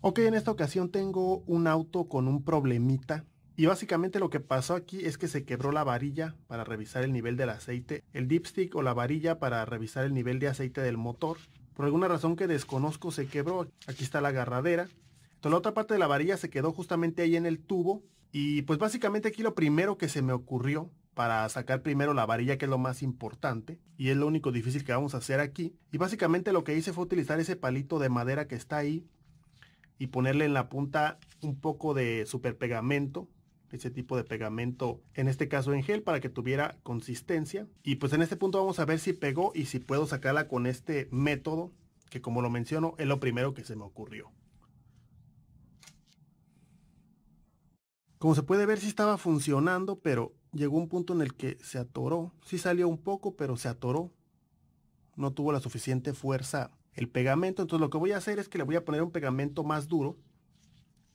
Ok, en esta ocasión tengo un auto con un problemita. Y básicamente lo que pasó aquí es que se quebró la varilla para revisar el nivel del aceite, el dipstick o la varilla para revisar el nivel de aceite del motor. Por alguna razón que desconozco se quebró. Aquí está la agarradera. Entonces la otra parte de la varilla se quedó justamente ahí en el tubo. Y pues básicamente aquí lo primero que se me ocurrió para sacar primero la varilla que es lo más importante y es lo único difícil que vamos a hacer aquí. Y básicamente lo que hice fue utilizar ese palito de madera que está ahí y ponerle en la punta un poco de super pegamento ese tipo de pegamento, en este caso en gel, para que tuviera consistencia. Y pues en este punto vamos a ver si pegó y si puedo sacarla con este método, que como lo menciono, es lo primero que se me ocurrió. Como se puede ver, sí estaba funcionando, pero llegó un punto en el que se atoró. Sí salió un poco, pero se atoró. No tuvo la suficiente fuerza el pegamento. Entonces lo que voy a hacer es que le voy a poner un pegamento más duro.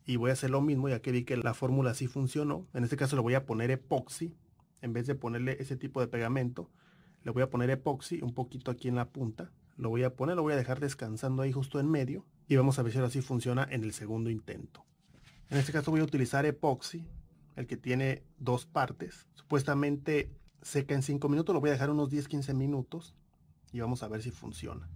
Y voy a hacer lo mismo ya que vi que la fórmula sí funcionó. En este caso le voy a poner epoxi. En vez de ponerle ese tipo de pegamento, le voy a poner epoxi un poquito aquí en la punta. Lo voy a poner, lo voy a dejar descansando ahí justo en medio. Y vamos a ver si ahora funciona en el segundo intento. En este caso voy a utilizar epoxi, el que tiene dos partes. Supuestamente seca en 5 minutos, lo voy a dejar unos 10-15 minutos. Y vamos a ver si funciona.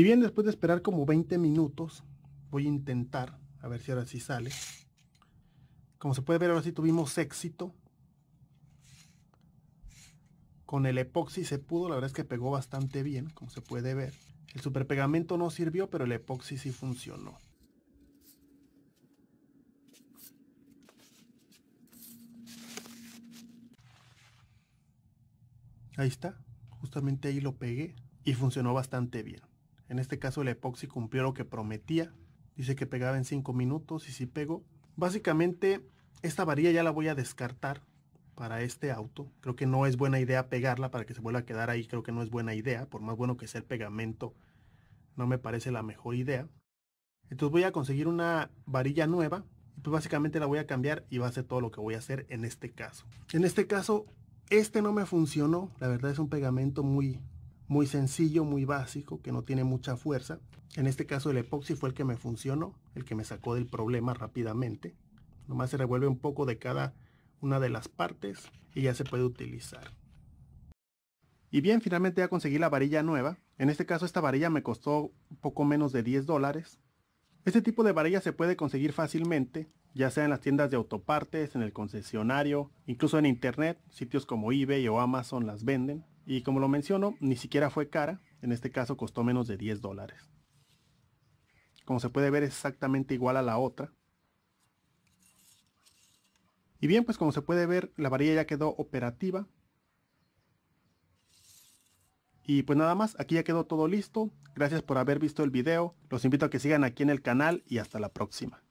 Y bien, después de esperar como 20 minutos, voy a intentar, a ver si ahora sí sale. Como se puede ver, ahora sí tuvimos éxito. Con el epoxi se pudo, la verdad es que pegó bastante bien, como se puede ver. El superpegamento no sirvió, pero el epoxi sí funcionó. Ahí está, justamente ahí lo pegué y funcionó bastante bien. En este caso el epoxi cumplió lo que prometía. Dice que pegaba en 5 minutos y si pegó. Básicamente esta varilla ya la voy a descartar para este auto. Creo que no es buena idea pegarla para que se vuelva a quedar ahí. Creo que no es buena idea. Por más bueno que sea el pegamento, no me parece la mejor idea. Entonces voy a conseguir una varilla nueva. Y pues básicamente la voy a cambiar y va a ser todo lo que voy a hacer en este caso. En este caso, este no me funcionó. La verdad es un pegamento muy, muy sencillo, muy básico, que no tiene mucha fuerza. En este caso el epoxi fue el que me funcionó, el que me sacó del problema rápidamente. Nomás se revuelve un poco de cada una de las partes y ya se puede utilizar. Y bien, finalmente ya conseguí la varilla nueva. En este caso esta varilla me costó poco menos de 10 dólares. Este tipo de varilla se puede conseguir fácilmente, ya sea en las tiendas de autopartes, en el concesionario, incluso en internet, sitios como eBay o Amazon las venden. Y como lo menciono, ni siquiera fue cara, en este caso costó menos de 10 dólares. Como se puede ver es exactamente igual a la otra. Y bien, pues como se puede ver, la varilla ya quedó operativa. Y pues nada más, aquí ya quedó todo listo. Gracias por haber visto el video. Los invito a que sigan aquí en el canal y hasta la próxima.